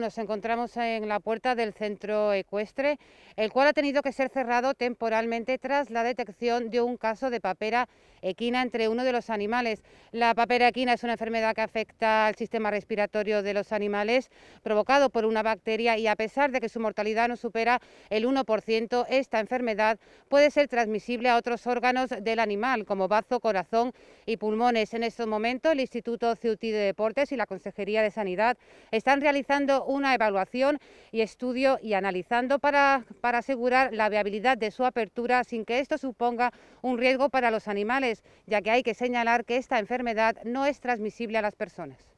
nos encontramos en la puerta del centro ecuestre, el cual ha tenido que ser cerrado temporalmente tras la detección de un caso de papera equina entre uno de los animales. La papera equina es una enfermedad que afecta al sistema respiratorio de los animales, provocado por una bacteria y a pesar de que su mortalidad no supera el 1%, esta enfermedad puede ser transmisible a otros órganos del animal, como bazo, corazón y pulmones. En estos momentos, el Instituto Ciutí de Deportes y la Consejería de Sanidad están realizando una evaluación y estudio y analizando para, para asegurar la viabilidad de su apertura sin que esto suponga un riesgo para los animales, ya que hay que señalar que esta enfermedad no es transmisible a las personas.